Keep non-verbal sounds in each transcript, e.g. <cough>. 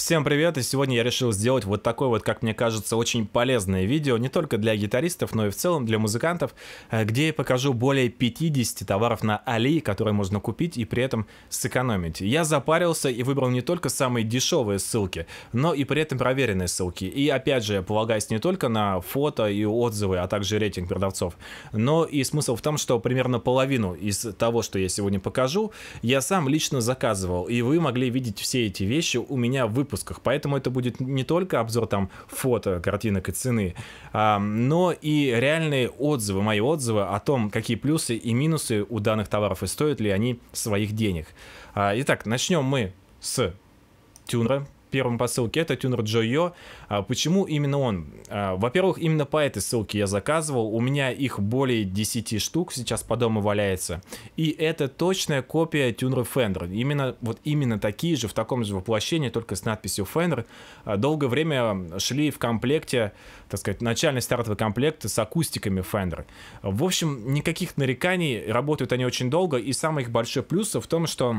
Всем привет, и сегодня я решил сделать вот такое вот, как мне кажется, очень полезное видео, не только для гитаристов, но и в целом для музыкантов, э, где я покажу более 50 товаров на Али, которые можно купить и при этом сэкономить. Я запарился и выбрал не только самые дешевые ссылки, но и при этом проверенные ссылки. И опять же, полагаясь не только на фото и отзывы, а также рейтинг продавцов, но и смысл в том, что примерно половину из того, что я сегодня покажу, я сам лично заказывал, и вы могли видеть все эти вещи у меня в выпусках. Поэтому это будет не только обзор там фото, картинок и цены, а, но и реальные отзывы, мои отзывы о том, какие плюсы и минусы у данных товаров и стоят ли они своих денег. А, итак, начнем мы с тюнера, первом по ссылке, это тюнер Джойо. А почему именно он? А, во-первых, именно по этой ссылке я заказывал. У меня их более 10 штук сейчас по дому валяется. И это точная копия тюнера Fender. Именно, вот именно такие же, в таком же воплощении, только с надписью Fender. А, долгое время шли в комплекте, так сказать, начальный стартовый комплект с акустиками Fender. В общем, никаких нареканий, работают они очень долго, и самый их большой плюс в том, что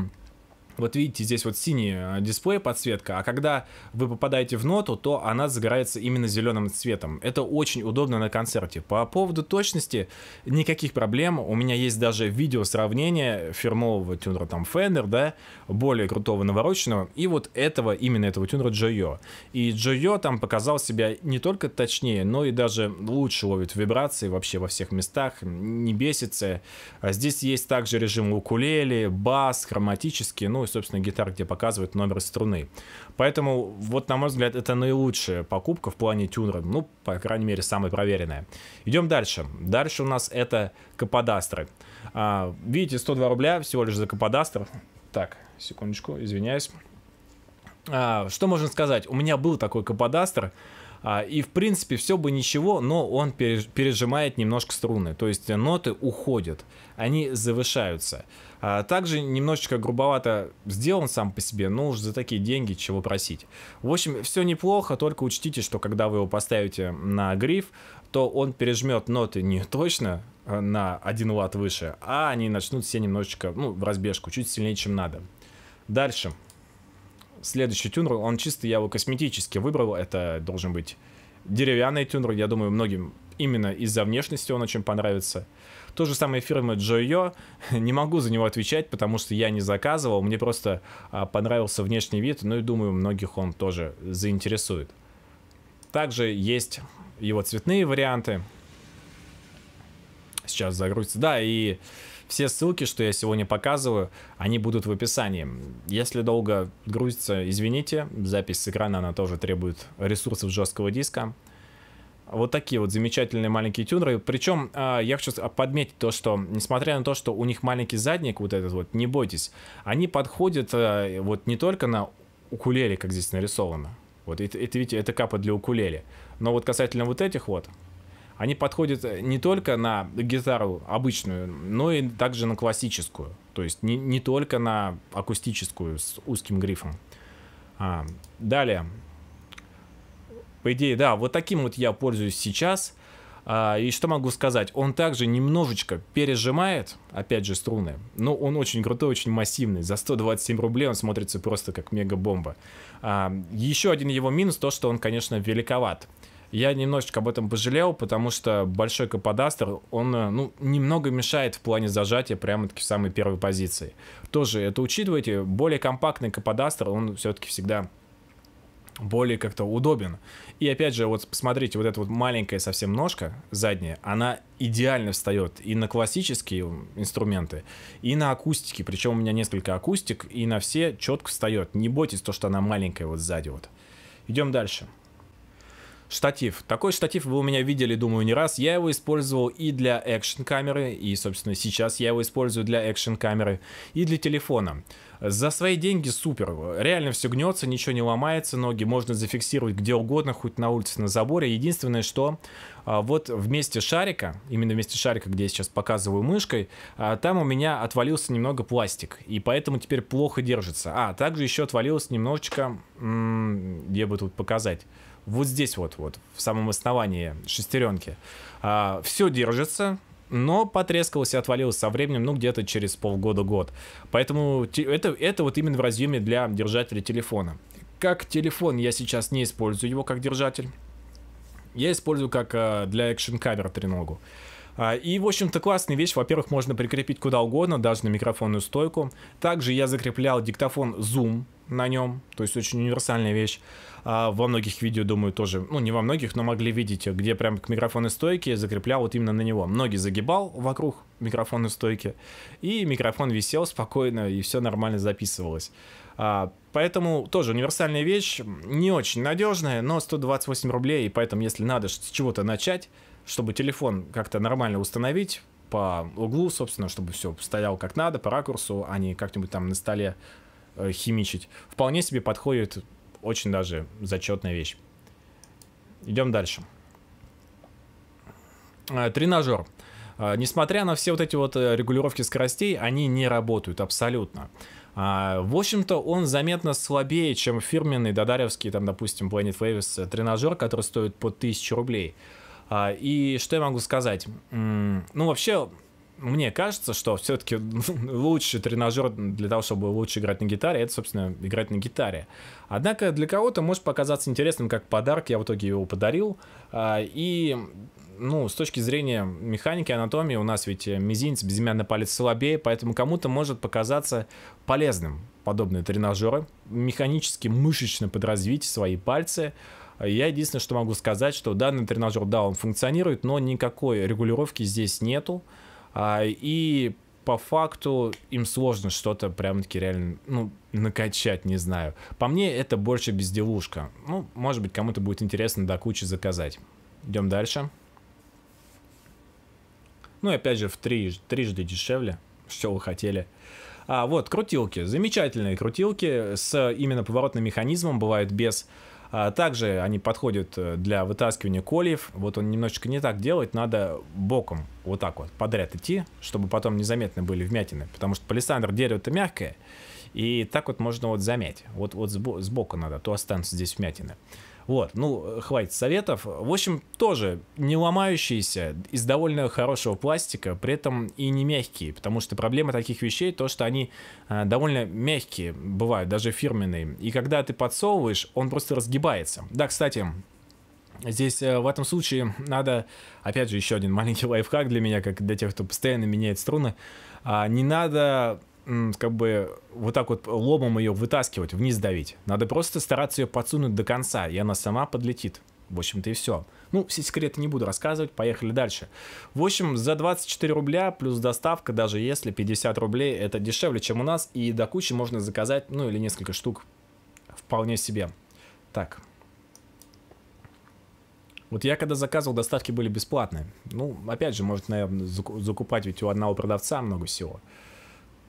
вот видите, здесь вот синий э, дисплей подсветка, а когда вы попадаете в ноту, то она загорается именно зеленым цветом. Это очень удобно на концерте. По поводу точности никаких проблем. У меня есть даже видео сравнение фирмового тюнера там Fender, да, более крутого навороченного, и вот этого, именно этого тюнера Joyo. И Joyo там показал себя не только точнее, но и даже лучше ловит вибрации вообще во всех местах, не бесится. А здесь есть также режим укулеле, бас, хроматический, ну ну и, собственно, гитар, где показывают номер струны. Поэтому, вот, на мой взгляд, это наилучшая покупка в плане тюнера, ну, по крайней мере, самая проверенная. Идем дальше. Дальше у нас это каподастры. А, видите, 102 рубля всего лишь за каподастр. Так, секундочку, извиняюсь. А, что можно сказать? У меня был такой каподастр, а, и в принципе все бы ничего, но он пережимает немножко струны, то есть ноты уходят, они завышаются. А, также немножечко грубовато сделан сам по себе, но уж за такие деньги чего просить. В общем, все неплохо, только учтите, что когда вы его поставите на гриф, то он пережмет ноты не точно а, на 1 ватт выше, а они начнут все немножечко, ну, в разбежку, чуть сильнее, чем надо. Дальше. Следующий тюнер, он чисто, я его косметически выбрал, это должен быть деревянный тюнер, я думаю, многим именно из-за внешности он очень понравится. То же самое фирма Joyo, <laughs> не могу за него отвечать, потому что я не заказывал, мне просто а, понравился внешний вид, ну и думаю, многих он тоже заинтересует. Также есть его цветные варианты. Сейчас загрузится. Да, и все ссылки, что я сегодня показываю, они будут в описании. Если долго грузится, извините, запись с экрана, она тоже требует ресурсов жесткого диска. Вот такие вот замечательные маленькие тюнеры. Причем а, я хочу а, подметить то, что несмотря на то, что у них маленький задник вот этот вот, не бойтесь, они подходят а, вот не только на укулеле, как здесь нарисовано. Вот это, это видите, это капа для укулеле. Но вот касательно вот этих вот, они подходят э, не только на гитару обычную, но и также на классическую. То есть не, не только на акустическую с узким грифом. А, далее. По идее, да, вот таким вот я пользуюсь сейчас. А, и что могу сказать? Он также немножечко пережимает, опять же, струны. Но ну, он очень крутой, очень массивный. За 127 рублей он смотрится просто как мега-бомба. А, еще один его минус, то, что он, конечно, великоват. Я немножечко об этом пожалел, потому что большой каподастер, он э, ну, немного мешает в плане зажатия прямо-таки в самой первой позиции. Тоже это учитывайте, более компактный каподастер, он все-таки всегда более как-то удобен. И опять же, вот посмотрите, вот эта вот маленькая совсем ножка задняя, она идеально встает и на классические инструменты, и на акустики. Причем у меня несколько акустик, и на все четко встает. Не бойтесь то, что она маленькая вот сзади вот. Идем дальше. Штатив. Такой штатив вы у меня видели, думаю, не раз. Я его использовал и для экшн-камеры, и, собственно, сейчас я его использую для экшн-камеры, и для телефона. За свои деньги супер. Реально все гнется, ничего не ломается, ноги можно зафиксировать где угодно, хоть на улице, на заборе. Единственное, что а, вот вместе шарика, именно вместе шарика, где я сейчас показываю мышкой, а, там у меня отвалился немного пластик, и поэтому теперь плохо держится. А, также еще отвалилось немножечко, где бы тут показать вот здесь вот, вот в самом основании шестеренки. А, все держится, но потрескалось и отвалилось со временем, ну, где-то через полгода-год. Поэтому это, это вот именно в разъеме для держателя телефона. Как телефон я сейчас не использую его как держатель. Я использую как а, для экшен камеры треногу. А, и, в общем-то, классная вещь. Во-первых, можно прикрепить куда угодно, даже на микрофонную стойку. Также я закреплял диктофон Zoom на нем, то есть очень универсальная вещь. А, во многих видео, думаю, тоже, ну, не во многих, но могли видеть, где прям к микрофонной стойке закреплял вот именно на него. Ноги загибал вокруг микрофонной стойки, и микрофон висел спокойно, и все нормально записывалось. А, поэтому тоже универсальная вещь, не очень надежная, но 128 рублей, и поэтому, если надо с чего-то начать, чтобы телефон как-то нормально установить по углу, собственно, чтобы все стоял как надо, по ракурсу, а не как-нибудь там на столе э, химичить. Вполне себе подходит очень даже зачетная вещь. Идем дальше. Э, тренажер. Э, несмотря на все вот эти вот э, регулировки скоростей, они не работают абсолютно. А, в общем-то, он заметно слабее, чем фирменный Додаревский, там, допустим, Planet Waves тренажер, который стоит по 1000 рублей. А, и что я могу сказать? Ну, вообще, мне кажется, что все-таки <laughs> лучший тренажер для того, чтобы лучше играть на гитаре, это, собственно, играть на гитаре. Однако для кого-то может показаться интересным как подарок, я в итоге его подарил. А, и ну, с точки зрения механики, анатомии, у нас ведь э, мизинец, безымянный палец слабее, поэтому кому-то может показаться полезным подобные тренажеры, механически, мышечно подразвить свои пальцы, я единственное, что могу сказать, что данный тренажер, да, он функционирует, но никакой регулировки здесь нету. А, и по факту им сложно что-то прям-таки реально, ну, накачать, не знаю. По мне, это больше безделушка. Ну, может быть, кому-то будет интересно до кучи заказать. Идем дальше. Ну, и опять же, в три, трижды дешевле, что вы хотели. А, вот, крутилки. Замечательные крутилки с именно поворотным механизмом. Бывают без а, также они подходят э, для вытаскивания кольев. Вот он немножечко не так делает, надо боком вот так вот подряд идти, чтобы потом незаметно были вмятины. Потому что палисандр дерево-то мягкое, и так вот можно вот замять. Вот, вот сбоку надо, то останутся здесь вмятины. Вот, ну, хватит советов. В общем, тоже не ломающиеся, из довольно хорошего пластика, при этом и не мягкие, потому что проблема таких вещей то, что они э, довольно мягкие бывают, даже фирменные. И когда ты подсовываешь, он просто разгибается. Да, кстати, Здесь э, в этом случае надо, опять же, еще один маленький лайфхак для меня, как для тех, кто постоянно меняет струны. А, не надо как бы вот так вот лобом ее вытаскивать, вниз давить. Надо просто стараться ее подсунуть до конца, и она сама подлетит. В общем-то и все. Ну, все секреты не буду рассказывать, поехали дальше. В общем, за 24 рубля плюс доставка, даже если 50 рублей, это дешевле, чем у нас, и до кучи можно заказать, ну или несколько штук, вполне себе. Так. Вот я когда заказывал, доставки были бесплатные. Ну, опять же, может, наверное, закупать ведь у одного продавца много всего.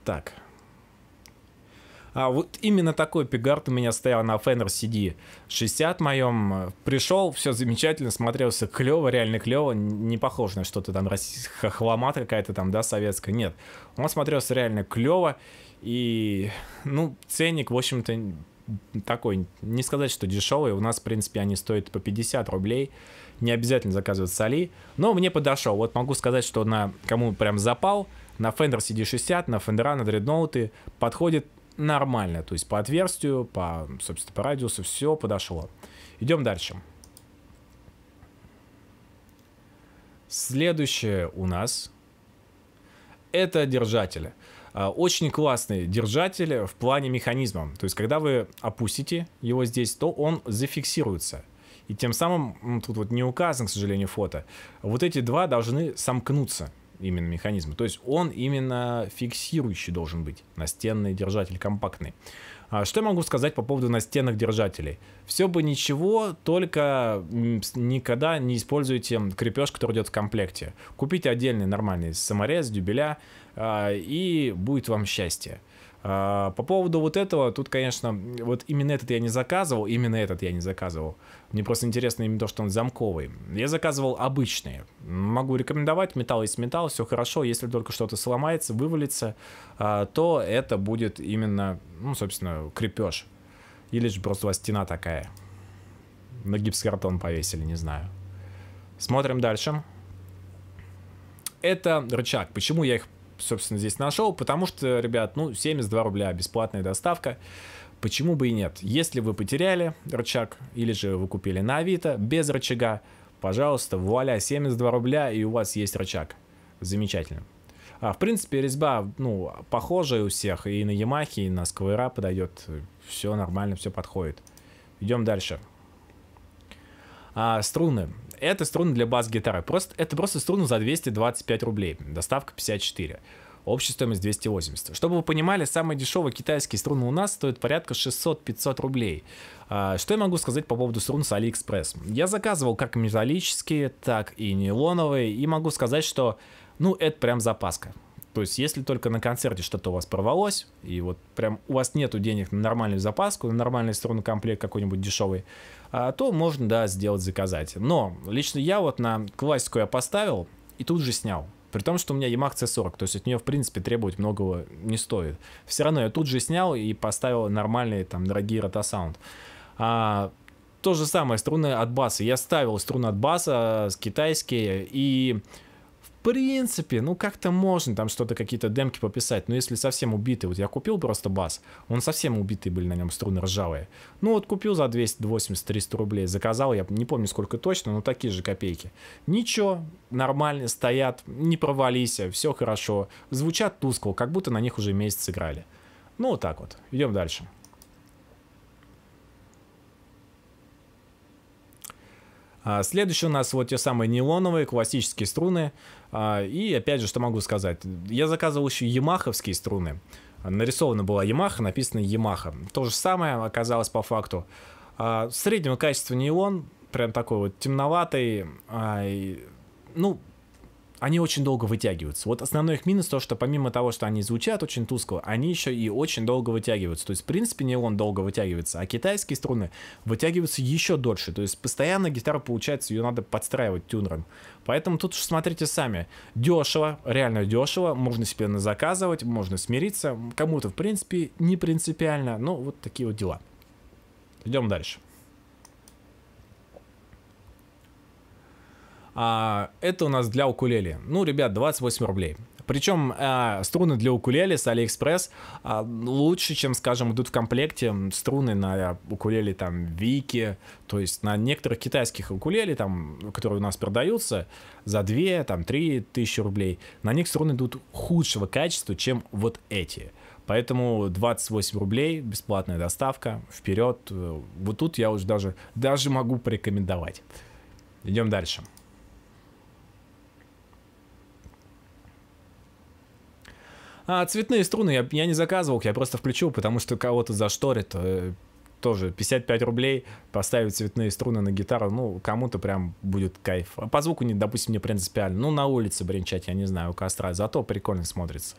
Так. А вот именно такой пигард у меня стоял на Fender CD 60 моем. Пришел, все замечательно, смотрелся клево, реально клево. Не похож на что-то там российская хохломат какая-то там, да, советская. Нет, он смотрелся реально клево. И, ну, ценник, в общем-то, такой, не сказать, что дешевый. У нас, в принципе, они стоят по 50 рублей не обязательно заказывать соли, но мне подошел. Вот могу сказать, что на кому прям запал, на Fender CD60, на Fender, на дредноуты подходит нормально, то есть по отверстию, по, собственно, по радиусу, все подошло. Идем дальше. Следующее у нас это держатели. А, очень классный держатель в плане механизма. То есть, когда вы опустите его здесь, то он зафиксируется. И тем самым, тут вот не указано, к сожалению, фото, вот эти два должны сомкнуться именно механизмы. То есть он именно фиксирующий должен быть, настенный держатель компактный. А что я могу сказать по поводу настенных держателей? Все бы ничего, только никогда не используйте крепеж, который идет в комплекте. Купите отдельный нормальный саморез, дюбеля, а, и будет вам счастье. А, по поводу вот этого, тут, конечно, вот именно этот я не заказывал, именно этот я не заказывал. Мне просто интересно именно то, что он замковый. Я заказывал обычные. Могу рекомендовать. Металл есть металл, все хорошо. Если только что-то сломается, вывалится, а, то это будет именно, ну, собственно, крепеж. Или же просто у вас стена такая. На гипсокартон повесили, не знаю. Смотрим дальше. Это рычаг. Почему я их, собственно, здесь нашел? Потому что, ребят, ну, 72 рубля бесплатная доставка. Почему бы и нет? Если вы потеряли рычаг или же вы купили на Авито без рычага, пожалуйста, вуаля, 72 рубля и у вас есть рычаг. Замечательно. А, в принципе, резьба, ну, похожая у всех, и на Ямахе, и на Сквера подойдет. Все нормально, все подходит. Идем дальше. А, струны. Это струны для бас-гитары. Просто, это просто струны за 225 рублей. Доставка 54. Общая стоимость 280. Чтобы вы понимали, самые дешевые китайские струны у нас стоят порядка 600-500 рублей. А, что я могу сказать по поводу струн с AliExpress? Я заказывал как металлические, так и нейлоновые, и могу сказать, что ну это прям запаска. То есть, если только на концерте что-то у вас порвалось, и вот прям у вас нету денег на нормальную запаску, на нормальный струнный комплект какой-нибудь дешевый, а, то можно, да, сделать, заказать. Но лично я вот на классику я поставил и тут же снял. При том, что у меня Yamaha C40, то есть от нее, в принципе, требовать многого не стоит. Все равно я тут же снял и поставил нормальные, там, дорогие ротосаунд. А, то же самое, струны от баса. Я ставил струны от баса с китайские, и принципе, ну как-то можно там что-то, какие-то демки пописать, но если совсем убитый, вот я купил просто бас, он совсем убитый были на нем струны ржавые. Ну вот купил за 280-300 рублей, заказал, я не помню сколько точно, но такие же копейки. Ничего, нормально стоят, не провались, все хорошо, звучат тускло, как будто на них уже месяц играли. Ну вот так вот, идем дальше. А, следующий у нас вот те самые нейлоновые классические струны. А, и опять же, что могу сказать? Я заказывал еще ямаховские струны. Нарисована была Ямаха, написано Ямаха. То же самое оказалось по факту. А, среднего качества нейлон, прям такой вот темноватый. А, ну, они очень долго вытягиваются. Вот основной их минус то, что помимо того, что они звучат очень тускло, они еще и очень долго вытягиваются. То есть, в принципе, не он долго вытягивается, а китайские струны вытягиваются еще дольше. То есть, постоянно гитара получается, ее надо подстраивать тюнером. Поэтому тут уж смотрите сами. Дешево, реально дешево, можно себе заказывать, можно смириться. Кому-то, в принципе, не принципиально, но вот такие вот дела. Идем дальше. А, это у нас для укулеле. Ну, ребят, 28 рублей. Причем э, а, струны для укулеле с Алиэкспресс э, лучше, чем, скажем, идут в комплекте струны на укулеле там Вики, то есть на некоторых китайских укулеле, там, которые у нас продаются, за 2, там, 3 тысячи рублей, на них струны идут худшего качества, чем вот эти. Поэтому 28 рублей, бесплатная доставка, вперед. Э, вот тут я уже даже, даже могу порекомендовать. Идем дальше. А цветные струны я, я не заказывал, я просто включил, потому что кого-то зашторит. Э, тоже 55 рублей поставить цветные струны на гитару, ну, кому-то прям будет кайф. А по звуку, не, допустим, не принципиально. Ну, на улице бренчать, я не знаю, у костра. Зато прикольно смотрится.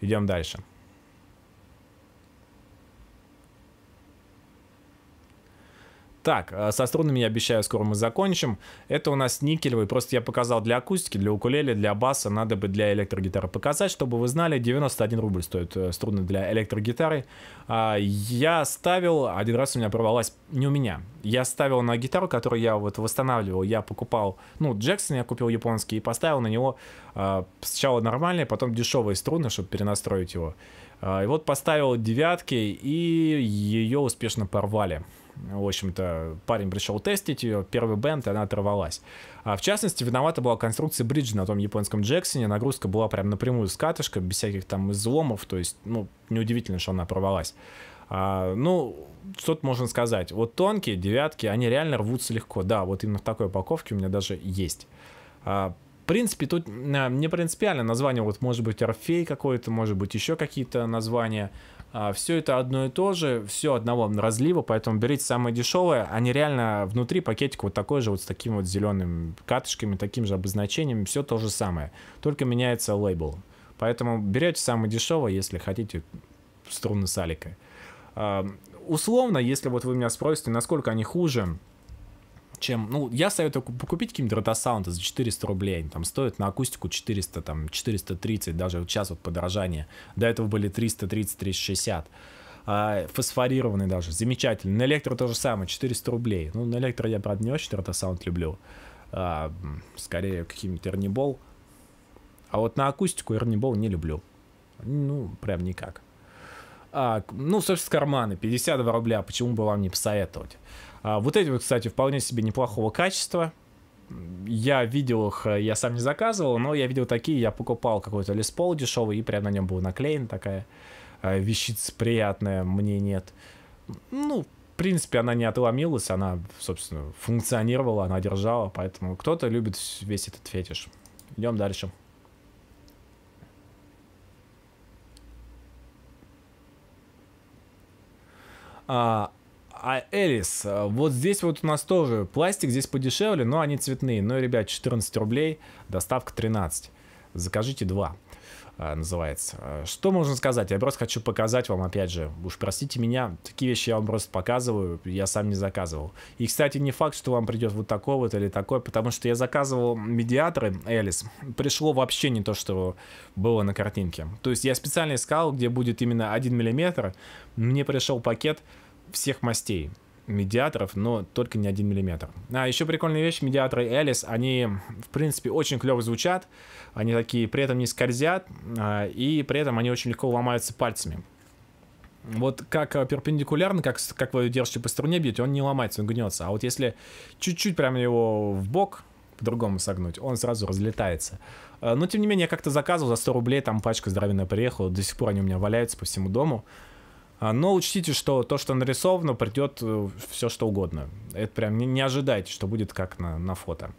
Идем дальше. Так, э, со струнами я обещаю, скоро мы закончим. Это у нас никелевый, просто я показал для акустики, для укулеле, для баса, надо бы для электрогитары показать, чтобы вы знали, 91 рубль стоит э, струны для электрогитары. А, я ставил, один раз у меня порвалась, не у меня, я ставил на гитару, которую я вот восстанавливал, я покупал, ну, Джексон я купил японский и поставил на него а, сначала нормальные, потом дешевые струны, чтобы перенастроить его. А, и вот поставил девятки, и ее успешно порвали. В общем-то, парень пришел тестить ее, первый бенд, и она оторвалась. А в частности, виновата была конструкция бриджа на том японском Джексоне. Нагрузка была прям напрямую с катышка, без всяких там изломов. То есть, ну, неудивительно, что она оторвалась. А, ну, что тут можно сказать? Вот тонкие девятки, они реально рвутся легко. Да, вот именно в такой упаковке у меня даже есть. А, в принципе, тут а, не принципиально название, вот может быть Орфей какой-то, может быть еще какие-то названия. А, все это одно и то же, все одного разлива, поэтому берите самое дешевое, Они реально внутри пакетик вот такой же, вот с такими вот зелеными катышками, таким же обозначением, все то же самое, только меняется лейбл. Поэтому берете самое дешевое, если хотите струны с аликой. А, условно, если вот вы меня спросите, насколько они хуже, чем... Ну, я советую покупить какие-нибудь ротосаунды за 400 рублей. Они там стоят на акустику 400, там, 430, даже вот сейчас вот подорожание. До этого были 330, 360 а, фосфорированный даже, замечательный. На электро то же самое, 400 рублей. Ну, на электро я, правда, не очень ротосаунд люблю. А, скорее, каким-нибудь эрнибол. А вот на акустику эрнибол не люблю. Ну, прям никак. А, ну, собственно, карманы. 52 рубля. Почему бы вам не посоветовать? А, вот эти кстати, вполне себе неплохого качества. Я видел их, э, я сам не заказывал, но я видел такие, я покупал какой-то леспол дешевый, и прям на нем был наклеен такая э, вещица приятная, мне нет. Ну, в принципе, она не отломилась, она, собственно, функционировала, она держала, поэтому кто-то любит весь этот фетиш. Идем дальше. А, а Элис, э, вот здесь вот у нас тоже пластик, здесь подешевле, но они цветные. Но, ну, ребят, 14 рублей, доставка 13. Закажите два э, называется. Э, что можно сказать? Я просто хочу показать вам, опять же, уж простите меня, такие вещи я вам просто показываю, я сам не заказывал. И, кстати, не факт, что вам придет вот такой вот или такой, потому что я заказывал медиаторы Элис, пришло вообще не то, что было на картинке. То есть я специально искал, где будет именно 1 миллиметр, мне пришел пакет всех мастей медиаторов, но только не один миллиметр. А еще прикольная вещь, медиаторы Элис, они, в принципе, очень клево звучат, они такие, при этом не скользят, а, и при этом они очень легко ломаются пальцами. Вот как э, перпендикулярно, как, как вы держите по струне бьете, он не ломается, он гнется. А вот если чуть-чуть прямо его в бок по-другому согнуть, он сразу разлетается. Э, но тем не менее, я как-то заказывал за 100 рублей, там пачка здоровенная приехала, до сих пор они у меня валяются по всему дому. А, но учтите, что то, что нарисовано, придет э, все что угодно. Это прям не, не ожидайте, что будет как на, на фото.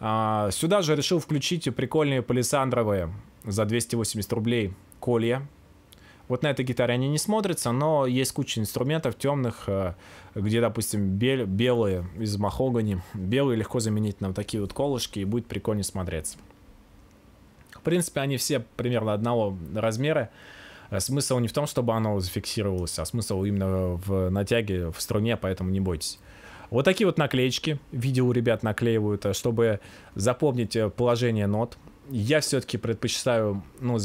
А, сюда же решил включить прикольные палисандровые за 280 рублей колья. Вот на этой гитаре они не смотрятся, но есть куча инструментов темных, э, где, допустим, бел белые из махогани. Белые легко заменить на вот такие вот колышки, и будет прикольно смотреться. В принципе, они все примерно одного размера. Э, смысл не в том, чтобы оно зафиксировалось, а смысл именно в натяге, в струне, поэтому не бойтесь. Вот такие вот наклеечки, видео у ребят наклеивают, э, чтобы запомнить э, положение нот. Я все-таки предпочитаю, ну,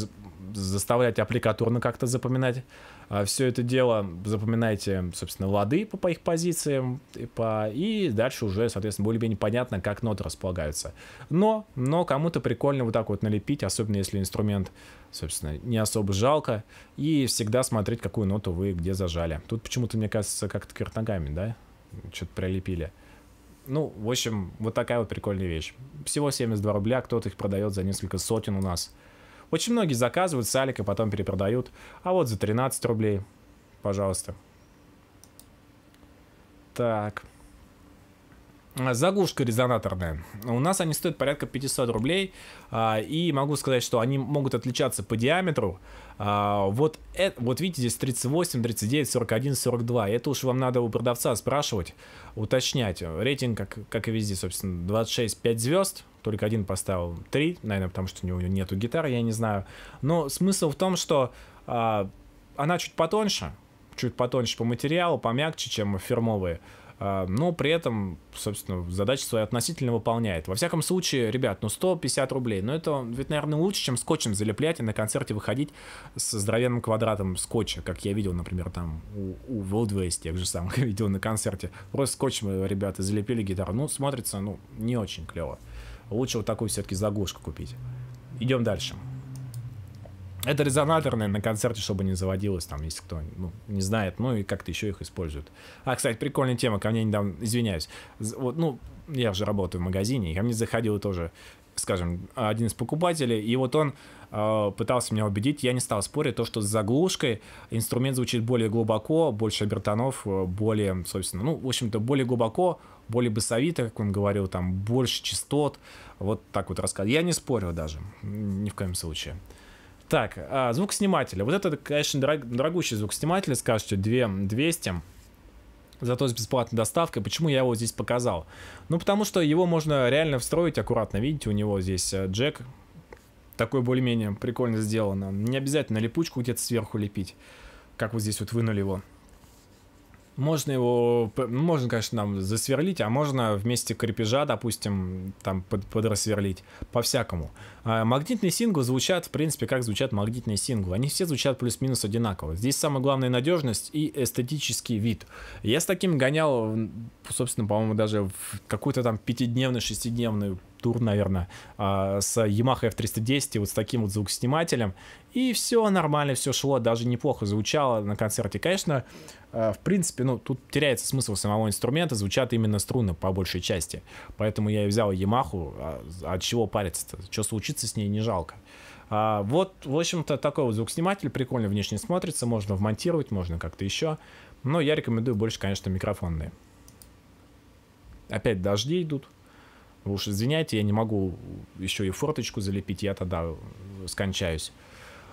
заставлять аппликатурно как-то запоминать а, Все это дело запоминайте, собственно, лады по, по их позициям, и, по, и дальше уже, соответственно, более-менее понятно, как ноты располагаются. Но, но кому-то прикольно вот так вот налепить, особенно если инструмент, собственно, не особо жалко, и всегда смотреть, какую ноту вы где зажали. Тут почему-то, мне кажется, как-то кверх ногами, да? Что-то прилепили. Ну, в общем, вот такая вот прикольная вещь. Всего 72 рубля, кто-то их продает за несколько сотен у нас. Очень многие заказывают с Алика, потом перепродают. А вот за 13 рублей, пожалуйста. Так. Заглушка резонаторная. У нас они стоят порядка 500 рублей. А, и могу сказать, что они могут отличаться по диаметру. А, вот, это, вот видите, здесь 38, 39, 41, 42. Это уж вам надо у продавца спрашивать, уточнять. Рейтинг, как, как и везде, собственно, 26, 5 звезд. Только один поставил 3, наверное, потому что у него нету гитары, я не знаю. Но смысл в том, что а, она чуть потоньше, чуть потоньше по материалу, помягче, чем фирмовые. А, но при этом, собственно, задачу свою относительно выполняет. Во всяком случае, ребят, ну 150 рублей, ну это ведь, наверное, лучше, чем скотчем залеплять и на концерте выходить со здоровенным квадратом скотча, как я видел, например, там у, у World Waste, тех же самых <laughs> видел на концерте. Просто скотчем ребята залепили гитару. Ну, смотрится, ну, не очень клево. Лучше вот такую все-таки заглушку купить. Идем дальше. Это резонаторное на концерте, чтобы не заводилось, там, если кто ну, не знает, ну и как-то еще их используют. А, кстати, прикольная тема, ко мне недавно, извиняюсь, вот, ну, я же работаю в магазине, ко мне заходил тоже, скажем, один из покупателей, и вот он э, пытался меня убедить, я не стал спорить, то, что с заглушкой инструмент звучит более глубоко, больше обертонов, э, более, собственно, ну, в общем-то, более глубоко, более басовито, как он говорил, там, больше частот, вот так вот рассказывал. Я не спорил даже, ни в коем случае. Так, а, звук Вот это, конечно, дорог, дорогущий звукосниматель, снимателя, скажете, 2200. Зато с бесплатной доставкой. Почему я его здесь показал? Ну, потому что его можно реально встроить аккуратно. Видите, у него здесь э, джек такой более-менее прикольно сделано. Не обязательно липучку где-то сверху лепить, как вот здесь вот вынули его. Можно его, можно, конечно, нам засверлить, а можно вместе крепежа, допустим, там под, подрассверлить по-всякому. А магнитные синглы звучат, в принципе, как звучат магнитные синглы. Они все звучат плюс-минус одинаково. Здесь самая главная надежность и эстетический вид. Я с таким гонял, собственно, по-моему, даже в какую-то там пятидневную, шестидневную тур, наверное, а, с Yamaha F310, вот с таким вот звукоснимателем. И все нормально, все шло, даже неплохо звучало на концерте. Конечно, а, в принципе, ну, тут теряется смысл самого инструмента, звучат именно струны по большей части. Поэтому я и взял Yamaha, а, от чего париться-то? Что случится с ней, не жалко. А, вот, в общем-то, такой вот звукосниматель прикольно внешне смотрится, можно вмонтировать, можно как-то еще. Но я рекомендую больше, конечно, микрофонные. Опять дожди идут. Вы уж извиняйте, я не могу еще и форточку залепить, я тогда э, скончаюсь.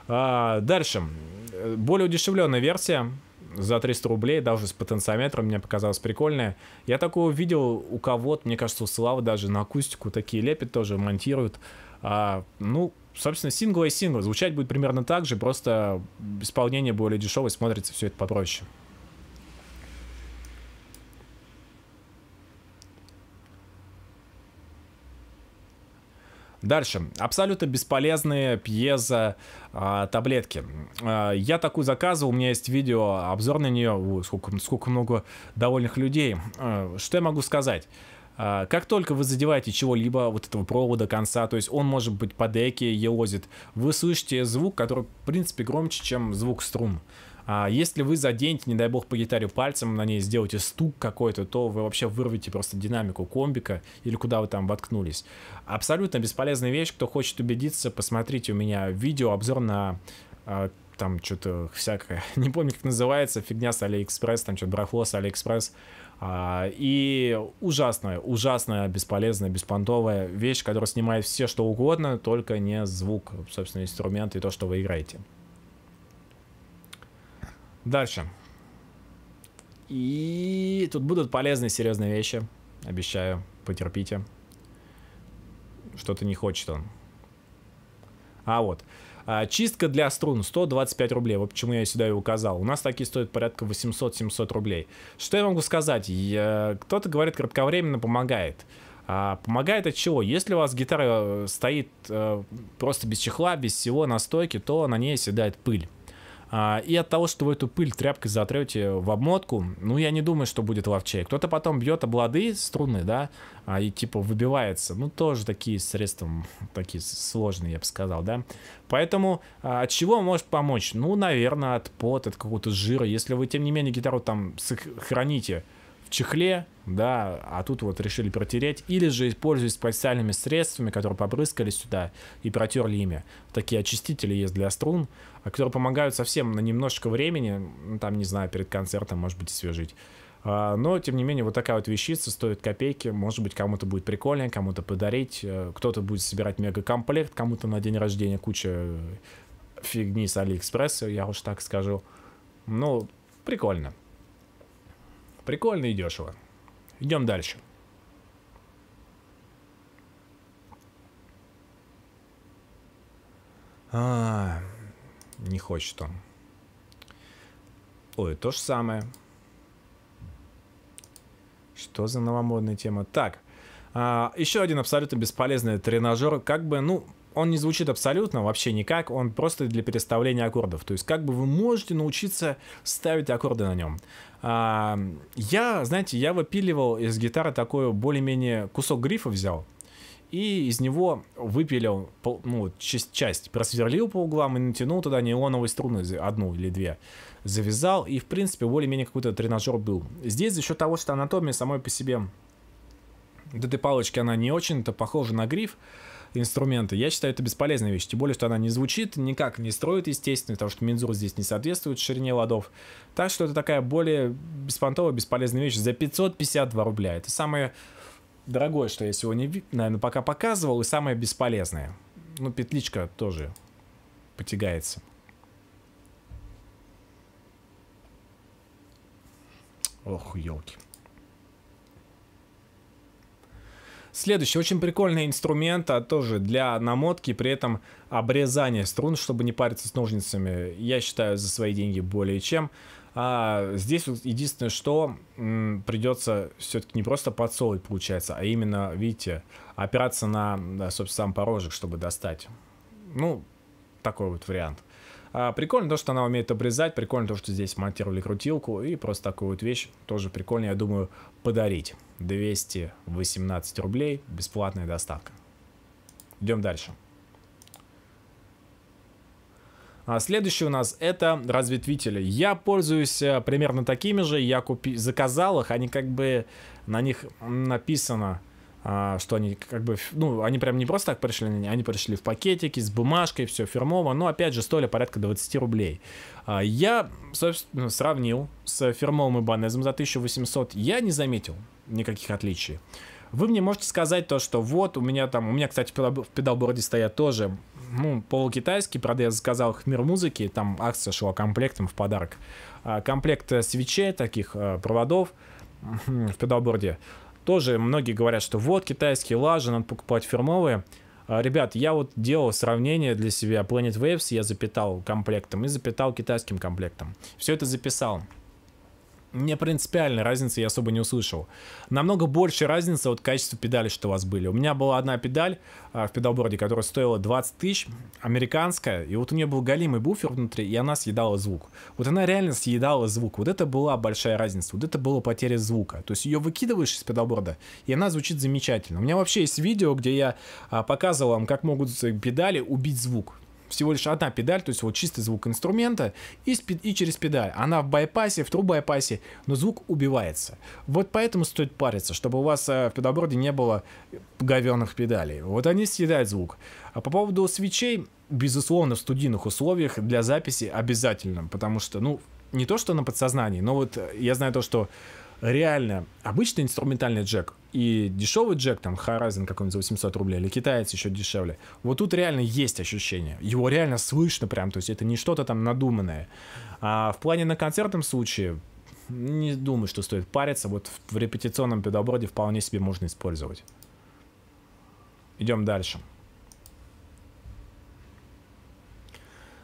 А, дальше. Э, более удешевленная версия за 300 рублей, даже с потенциометром, мне показалось прикольная. Я такое видел у кого-то, мне кажется, у Славы даже на акустику такие лепит тоже, монтируют. А, ну, собственно, сингл и сингл. Звучать будет примерно так же, просто исполнение более дешевое, смотрится все это попроще. Дальше. Абсолютно бесполезные пьезо а, таблетки. А, я такую заказывал, у меня есть видео, обзор на нее, О, сколько, сколько много довольных людей. А, что я могу сказать? Как только вы задеваете чего-либо, вот этого провода, конца, то есть он может быть по деке елозит, вы слышите звук, который, в принципе, громче, чем звук струн. А если вы заденете, не дай бог, по гитаре пальцем на ней сделаете стук какой-то, то вы вообще вырвете просто динамику комбика или куда вы там воткнулись. Абсолютно бесполезная вещь. Кто хочет убедиться, посмотрите у меня видео, обзор на а, там что-то всякое, <laughs> не помню, как называется, фигня с Алиэкспресс, там что-то барахло с Алиэкспресс. А, и ужасная, ужасная, бесполезная, беспонтовая вещь, которая снимает все что угодно, только не звук, собственно, инструмента и то, что вы играете. Дальше. И тут будут полезные серьезные вещи. Обещаю, потерпите. Что-то не хочет он. А вот. А, чистка для струн 125 рублей. Вот почему я сюда и указал. У нас такие стоят порядка 800-700 рублей. Что я могу сказать? Я... Кто-то говорит, кратковременно помогает. А, помогает от чего? Если у вас гитара э, стоит э, просто без чехла, без всего на стойке, то на ней седает пыль. А, и от того, что вы эту пыль тряпкой затрете в обмотку, ну, я не думаю, что будет ловчей. Кто-то потом бьет облады струны, да, а, и типа выбивается. Ну, тоже такие средства, такие сложные, я бы сказал, да. Поэтому а, от чего может помочь? Ну, наверное, от пота, от какого-то жира. Если вы, тем не менее, гитару там храните, чехле, да, а тут вот решили протереть, или же используясь специальными средствами, которые побрызгали сюда и протерли ими. Такие очистители есть для струн, а, которые помогают совсем на немножечко времени, ну, там, не знаю, перед концертом, может быть, свежить. А, но, тем не менее, вот такая вот вещица стоит копейки. Может быть, кому-то будет прикольно, кому-то подарить. Э, кто-то будет собирать мегакомплект, кому-то на день рождения куча э, фигни с Алиэкспресса, я уж так скажу. Ну, прикольно. Прикольно и дешево. Идем дальше. А, не хочет он. Ой, то же самое. Что за новомодная тема? Так, а, еще один абсолютно бесполезный тренажер, как бы, ну, он не звучит абсолютно вообще никак, он просто для переставления аккордов. То есть как бы вы можете научиться ставить аккорды на нем. А, я, знаете, я выпиливал из гитары такой более-менее кусок грифа взял, и из него выпилил ну, часть, часть, просверлил по углам и натянул туда неоновые струны, одну или две. Завязал, и, в принципе, более-менее какой-то тренажер был. Здесь за счет того, что анатомия самой по себе вот этой палочки, она не очень-то похожа на гриф инструмента. Я считаю, это бесполезная вещь. Тем более, что она не звучит, никак не строит, естественно, потому что мензур здесь не соответствует ширине ладов. Так что это такая более беспонтовая, бесполезная вещь за 552 рубля. Это самое дорогое, что я сегодня, наверное, пока показывал, и самое бесполезное. Ну, петличка тоже потягается. Ох, елки. Следующий, очень прикольный инструмент, а тоже для намотки, при этом обрезания струн, чтобы не париться с ножницами. Я считаю за свои деньги более чем. А здесь единственное, что м, придется все-таки не просто подсовывать, получается, а именно, видите, опираться на, да, собственно, сам порожек, чтобы достать. Ну, такой вот вариант. А, прикольно то, что она умеет обрезать, прикольно то, что здесь монтировали крутилку, и просто такую вот вещь тоже прикольно, я думаю, подарить. 218 рублей, бесплатная доставка. Идем дальше. А следующий у нас это разветвители. Я пользуюсь э, примерно такими же. Я купи... заказал их. Они как бы на них написано а, что они как бы, ну, они прям не просто так пришли, они пришли в пакетике с бумажкой, все фирмово, но опять же стоили порядка 20 рублей. А, я, собственно, ну, сравнил с фирмовым ибанезом за 1800, я не заметил никаких отличий. Вы мне можете сказать то, что вот у меня там, у меня, кстати, в педалборде стоят тоже, ну, полукитайский, правда, я заказал их в мир музыки, там акция шла комплектом в подарок. А, комплект свечей, таких проводов в педалборде. Тоже многие говорят, что вот китайские лажи, надо покупать фирмовые. А, ребят, я вот делал сравнение для себя. Planet Waves я запитал комплектом и запитал китайским комплектом. Все это записал не принципиальной разницы я особо не услышал. Намного больше разница от качества педали, что у вас были. У меня была одна педаль а, в педалборде, которая стоила 20 тысяч, американская, и вот у нее был галимый буфер внутри, и она съедала звук. Вот она реально съедала звук. Вот это была большая разница. Вот это была потеря звука. То есть ее выкидываешь из педалборда, и она звучит замечательно. У меня вообще есть видео, где я а, показывал вам, как могут э, педали убить звук всего лишь одна педаль, то есть вот чистый звук инструмента и, и через педаль. Она в байпасе, в трубайпасе, но звук убивается. Вот поэтому стоит париться, чтобы у вас э, в педоборде не было говенных педалей. Вот они съедают звук. А по поводу свечей, безусловно, в студийных условиях для записи обязательно, потому что, ну, не то что на подсознании, но вот э, я знаю то, что реально обычный инструментальный джек и дешевый джек, там, Horizon какой-нибудь за 800 рублей, или китаец еще дешевле. Вот тут реально есть ощущение. Его реально слышно прям, то есть это не что-то там надуманное. А в плане на концертном случае, не думаю, что стоит париться. Вот в репетиционном педоброде вполне себе можно использовать. Идем дальше.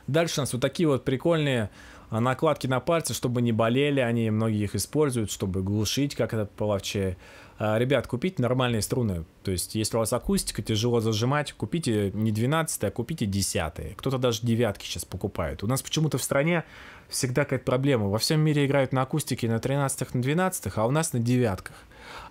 Дальше у нас вот такие вот прикольные а накладки на пальцы, чтобы не болели, они многие их используют, чтобы глушить, как это половче. А, ребят, купите нормальные струны. То есть, если у вас акустика, тяжело зажимать, купите не 12 а купите 10 Кто-то даже девятки сейчас покупает. У нас почему-то в стране всегда какая-то проблема. Во всем мире играют на акустике на 13-х, на 12-х, а у нас на девятках.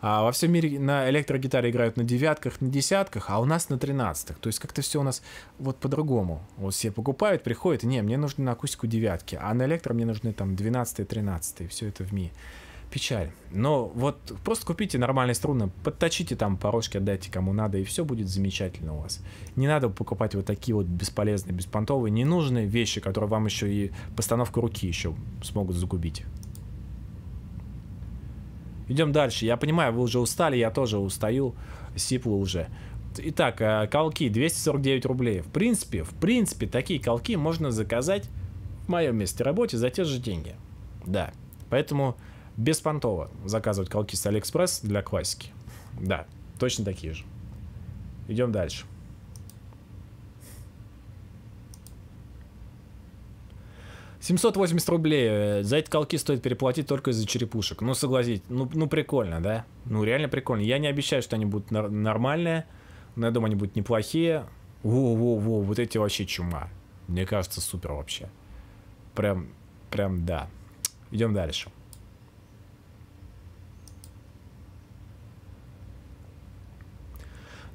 А во всем мире на электрогитаре играют на девятках, на десятках, а у нас на тринадцатых. То есть как-то все у нас вот по-другому. Вот все покупают, приходят, не, мне нужны на акустику девятки, а на электро мне нужны там двенадцатые, тринадцатые, все это в ми. Печаль. Но вот просто купите нормальные струны, подточите там порожки, отдайте кому надо, и все будет замечательно у вас. Не надо покупать вот такие вот бесполезные, беспонтовые, ненужные вещи, которые вам еще и постановку руки еще смогут загубить. Идем дальше. Я понимаю, вы уже устали, я тоже устаю. Сипло уже. Итак, э, колки 249 рублей. В принципе, в принципе, такие колки можно заказать в моем месте работы за те же деньги. Да. Поэтому без понтова заказывать колки с Алиэкспресс для классики. Да, точно такие же. Идем дальше. 780 рублей. Э, за эти колки стоит переплатить только из-за черепушек. Ну, согласитесь. Ну, ну, прикольно, да? Ну, реально прикольно. Я не обещаю, что они будут нар- нормальные. Но я думаю, они будут неплохие. Во-во-во, вот эти вообще чума. Мне кажется, супер вообще. Прям, прям да. Идем дальше.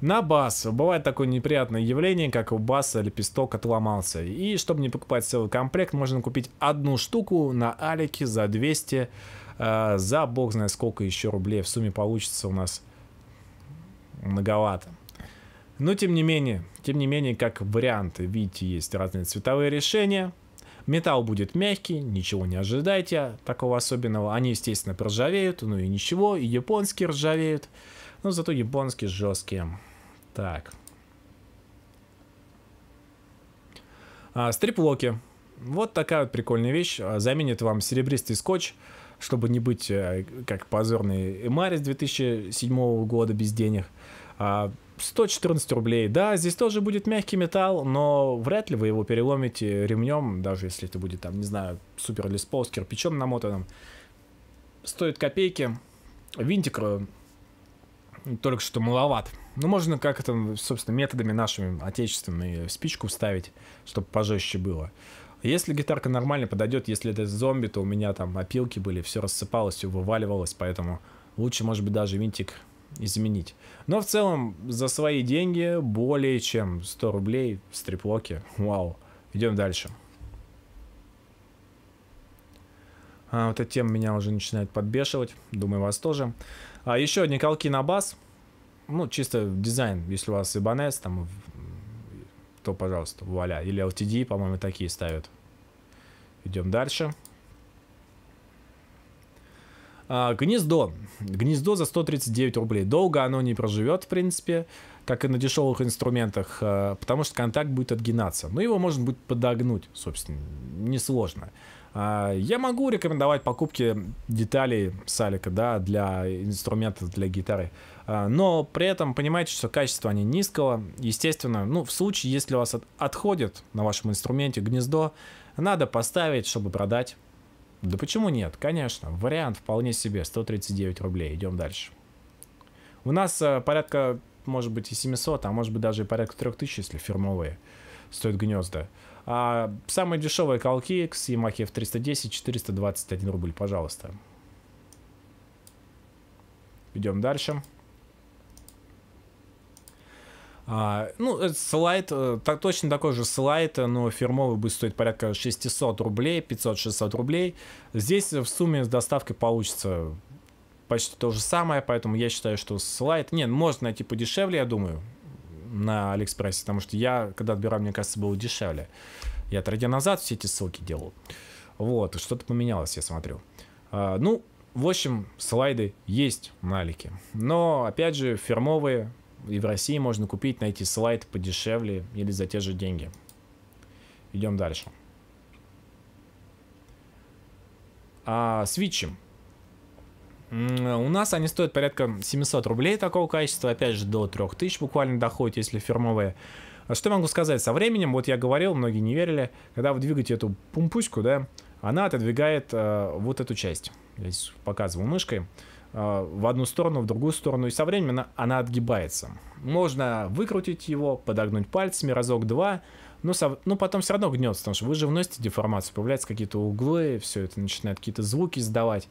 на бас. Бывает такое неприятное явление, как у баса лепесток отломался. И чтобы не покупать целый комплект, можно купить одну штуку на Алике за 200, э, за бог знает сколько еще рублей. В сумме получится у нас многовато. Но тем не менее, тем не менее, как варианты, видите, есть разные цветовые решения. Металл будет мягкий, ничего не ожидайте такого особенного. Они, естественно, проржавеют, ну и ничего, и японские ржавеют. Но зато японские жесткие. Так. А, стриплоки. Вот такая вот прикольная вещь. А, заменит вам серебристый скотч, чтобы не быть э, как позорный Эмарис 2007 года без денег. 114 а, рублей. Да, здесь тоже будет мягкий металл, но вряд ли вы его переломите ремнем, даже если это будет там, не знаю, супер лиспол с кирпичом намотанным. Стоит копейки. Винтик э, только что маловат. Ну, можно как это, собственно, методами нашими отечественными спичку вставить, чтобы пожестче было. Если гитарка нормально подойдет, если это зомби, то у меня там опилки были, все рассыпалось, все вываливалось, поэтому лучше, может быть, даже винтик изменить. Но в целом, за свои деньги более чем 100 рублей в стриплоке. Вау. Идем дальше. А, вот эта тема меня уже начинает подбешивать. Думаю, вас тоже. А, еще одни колки на бас ну, чисто дизайн, если у вас Ибанес, там, то, пожалуйста, вуаля. Или LTD, по-моему, такие ставят. Идем дальше. А, гнездо. Гнездо за 139 рублей. Долго оно не проживет, в принципе, как и на дешевых инструментах, а, потому что контакт будет отгинаться. Но его можно будет подогнуть, собственно, несложно. А, я могу рекомендовать покупки деталей Салика, да, для инструментов для гитары. А, но при этом понимаете, что качество они низкого. Естественно, ну, в случае, если у вас отходит на вашем инструменте гнездо, надо поставить, чтобы продать. Да почему нет? Конечно, вариант вполне себе. 139 рублей. Идем дальше. У нас э, порядка, может быть, и 700, а может быть даже и порядка 3000, если фирмовые стоят гнезда. А самые дешевые колки X Yamaha F310 421 рубль, пожалуйста. Идем дальше. А, ну, э, слайд, э, так, точно такой же слайд, э, но фирмовый будет стоить порядка 600 рублей, 500-600 рублей. Здесь в сумме с доставкой получится почти то же самое, поэтому я считаю, что слайд... Нет, ну, можно найти подешевле, я думаю, на Алиэкспрессе, потому что я, когда отбирал, мне кажется, было дешевле. Я три дня назад все эти ссылки делал. Вот, что-то поменялось, я смотрю. А, ну, в общем, слайды есть на Алике. Но, опять же, фирмовые и в России можно купить, найти слайд подешевле или за те же деньги. Идем дальше. А, свитчи. У нас они стоят порядка 700 рублей такого качества, опять же до 3000 буквально доходит, если фирмовые. А что я могу сказать? Со временем, вот я говорил, многие не верили, когда вы двигаете эту пумпуську, да, она отодвигает э, вот эту часть. здесь показываю мышкой. Э, в одну сторону, в другую сторону, и со временем она, отгибается. Можно выкрутить его, подогнуть пальцами разок-два, но, со, но потом все равно гнется, потому что вы же вносите деформацию, появляются какие-то углы, все это начинает какие-то звуки издавать.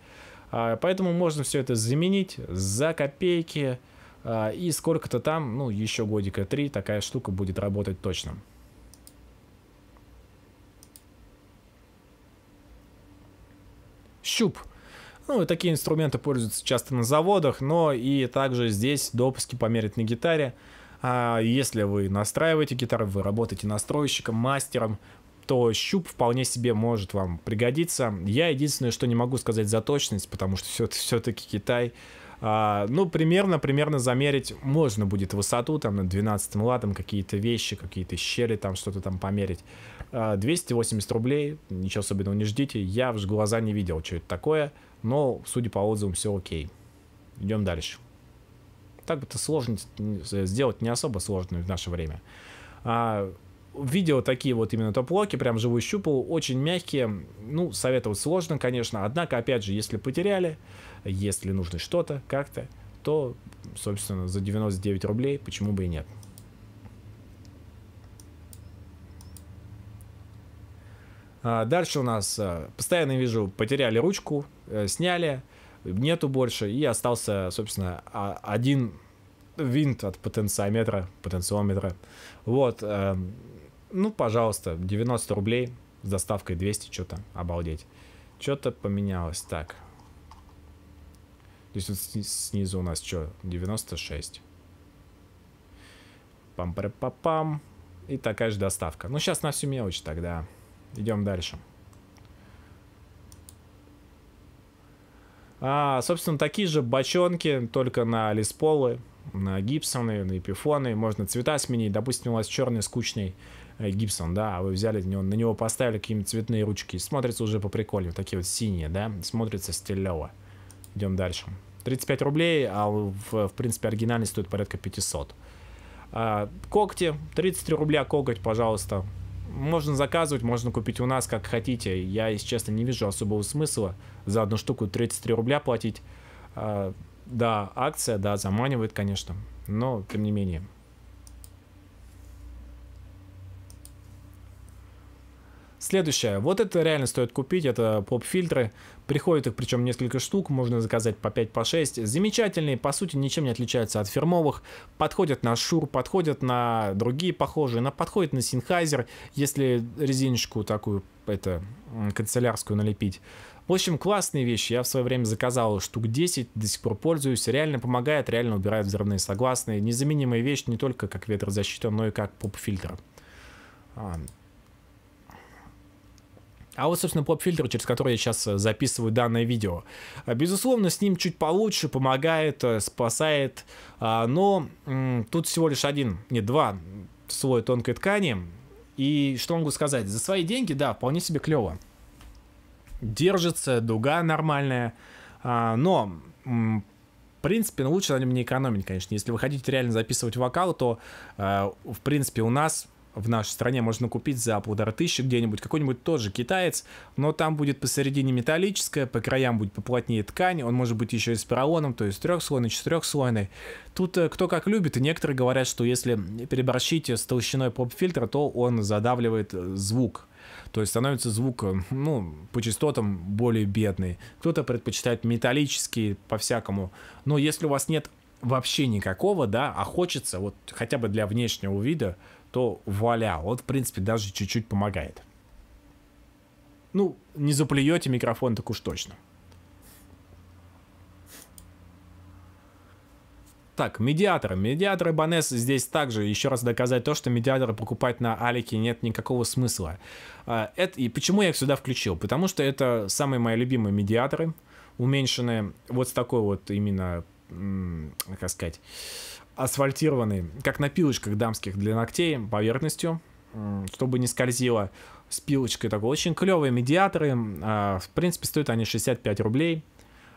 А, поэтому можно все это заменить за копейки, а, и сколько-то там, ну, еще годика три такая штука будет работать точно. Щуп – ну, и такие инструменты пользуются часто на заводах, но и также здесь допуски померить на гитаре. А если вы настраиваете гитару, вы работаете настройщиком, мастером, то щуп вполне себе может вам пригодиться. Я единственное, что не могу сказать за точность, потому что все, все-таки Китай. А, ну, примерно, примерно замерить можно будет высоту, там, на 12 латом какие-то вещи, какие-то щели, там, что-то там померить. А, 280 рублей, ничего особенного не ждите. Я в глаза не видел, что это такое. Но, судя по отзывам, все окей. Идем дальше. Так это сложно сделать не особо сложно в наше время. А, видео такие вот именно топ-локи, прям живую щупал, очень мягкие. Ну, советовать сложно, конечно. Однако, опять же, если потеряли, если нужно что-то, как-то, то, собственно, за 99 рублей почему бы и нет. А, дальше у нас а, постоянно вижу, потеряли ручку, Э, сняли, нету больше, и остался, собственно, а, один винт от потенциометра, потенциометра. Вот, э, ну, пожалуйста, 90 рублей с доставкой 200, что-то, обалдеть. Что-то поменялось, так. Здесь вот снизу у нас что, 96. Пам-пам-пам. И такая же доставка. Ну, сейчас на всю мелочь тогда. Идем дальше. А, собственно, такие же бочонки, только на лесполы, на гипсоны, на эпифоны. Можно цвета сменить. Допустим, у вас черный, скучный э, гипсон, да, а вы взяли на него поставили какие-нибудь цветные ручки. Смотрится уже по прикольнее, такие вот синие, да, смотрится стилево. Идем дальше. 35 рублей, а в, в принципе оригинальный стоит порядка 500. А, когти, 33 рубля коготь, пожалуйста можно заказывать, можно купить у нас, как хотите. Я, если честно, не вижу особого смысла за одну штуку 33 рубля платить. А, да, акция, да, заманивает, конечно, но тем не менее. Следующее. Вот это реально стоит купить. Это поп-фильтры. Приходит их причем несколько штук. Можно заказать по 5, по 6. Замечательные. По сути, ничем не отличаются от фирмовых. Подходят на Шур, подходят на другие похожие. На, подходят на Синхайзер, если резиночку такую, это, канцелярскую налепить. В общем, классные вещи. Я в свое время заказал штук 10, до сих пор пользуюсь. Реально помогает, реально убирает взрывные согласные. Незаменимая вещь не только как ветрозащита, но и как поп-фильтр. А вот, собственно, поп-фильтр, через который я сейчас э, записываю данное видео. Э, безусловно, с ним чуть получше, помогает, э, спасает, а, но тут всего лишь один, не два слоя тонкой ткани. И что могу сказать? За свои деньги, да, вполне себе клево. Держится, дуга нормальная, а, но в принципе, ну, лучше на нем не экономить, конечно. Если вы хотите реально записывать вокал, то, в принципе, у нас в нашей стране можно купить за полторы тысячи где-нибудь, какой-нибудь тоже китаец, но там будет посередине металлическая, по краям будет поплотнее ткань, он может быть еще и с поролоном, то есть трехслойный, четырехслойный. Тут э, кто как любит, и некоторые говорят, что если переборщить с толщиной поп-фильтра, то он задавливает э, звук, то есть становится звук, э, ну, по частотам более бедный. Кто-то предпочитает металлический по-всякому. Но если у вас нет вообще никакого, да, а хочется, вот хотя бы для внешнего вида, то вуаля, вот в принципе, даже чуть-чуть помогает. Ну, не заплюете микрофон, так уж точно. Так, медиаторы. Медиаторы Банес здесь также еще раз доказать то, что медиаторы покупать на Алике нет никакого смысла. А, это, и почему я их сюда включил? Потому что это самые мои любимые медиаторы, уменьшенные вот с такой вот именно, как сказать, асфальтированный, как на пилочках дамских для ногтей, поверхностью, чтобы не скользило с пилочкой такой. Очень клевые медиаторы. А, в принципе, стоят они 65 рублей.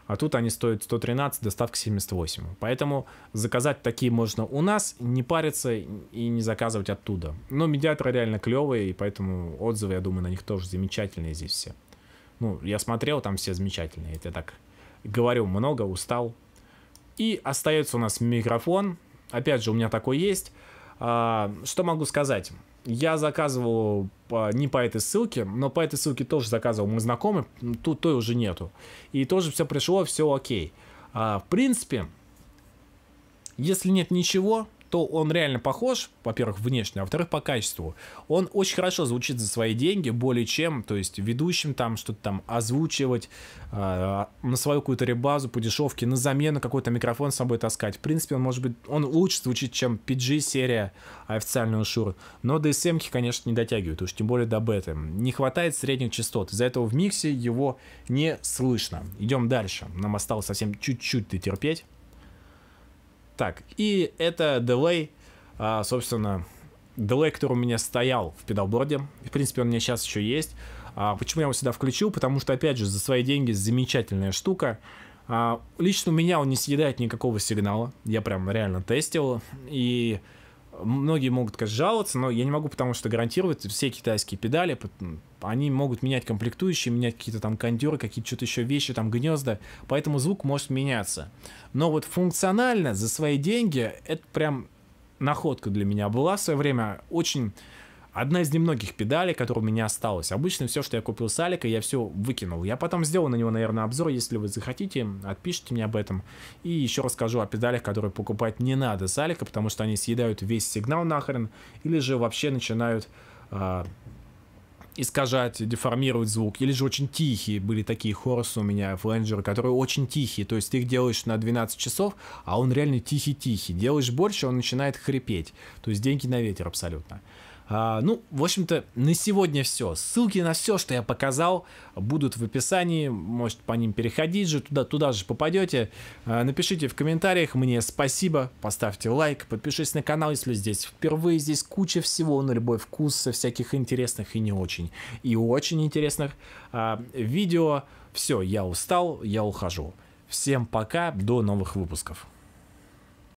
А тут они стоят 113, доставка 78. Поэтому заказать такие можно у нас, не париться и не заказывать оттуда. Но медиаторы реально клевые, и поэтому отзывы, я думаю, на них тоже замечательные здесь все. Ну, я смотрел, там все замечательные. Это я так говорю много, устал. И остается у нас микрофон Опять же, у меня такой есть. А, что могу сказать? Я заказывал не по этой ссылке, но по этой ссылке тоже заказывал мой знакомый, тут той уже нету. И тоже все пришло, все окей. А, в принципе, если нет ничего, то он реально похож, во-первых, внешне, а во-вторых, по качеству. Он очень хорошо звучит за свои деньги, более чем, то есть ведущим там что-то там озвучивать, э, на свою какую-то ребазу по дешевке, на замену какой-то микрофон с собой таскать. В принципе, он может быть, он лучше звучит, чем PG-серия официального Шура, но до SM, конечно, не дотягивает, уж тем более до беты. Не хватает средних частот, из-за этого в миксе его не слышно. Идем дальше, нам осталось совсем чуть-чуть терпеть. Так, и это delay, а, собственно, delay, который у меня стоял в педалборде. В принципе, он у меня сейчас еще есть. А, почему я его сюда включил? Потому что, опять же, за свои деньги замечательная штука. А, лично у меня он не съедает никакого сигнала. Я прям реально тестил. И многие могут, конечно, жаловаться, но я не могу, потому что гарантировать все китайские педали, они могут менять комплектующие, менять какие-то там кондеры, какие-то что-то еще вещи, там гнезда, поэтому звук может меняться. Но вот функционально за свои деньги это прям находка для меня была в свое время очень Одна из немногих педалей, которая у меня осталась. Обычно все, что я купил с Алика, я все выкинул. Я потом сделаю на него, наверное, обзор. Если вы захотите, отпишите мне об этом. И еще расскажу о педалях, которые покупать не надо с Алика, потому что они съедают весь сигнал нахрен. Или же вообще начинают э, искажать, деформировать звук. Или же очень тихие. Были такие хорсы у меня, фленджеры, которые очень тихие. То есть ты их делаешь на 12 часов, а он реально тихий-тихий. Делаешь больше, он начинает хрипеть. То есть деньги на ветер абсолютно. А, ну, в общем-то, на сегодня все. Ссылки на все, что я показал, будут в описании. Может, по ним переходить же, туда, туда же попадете. А, напишите в комментариях мне спасибо, поставьте лайк, подпишитесь на канал, если здесь впервые. Здесь куча всего на ну, любой вкус, со всяких интересных и не очень. И очень интересных а, видео. Все, я устал, я ухожу. Всем пока, до новых выпусков.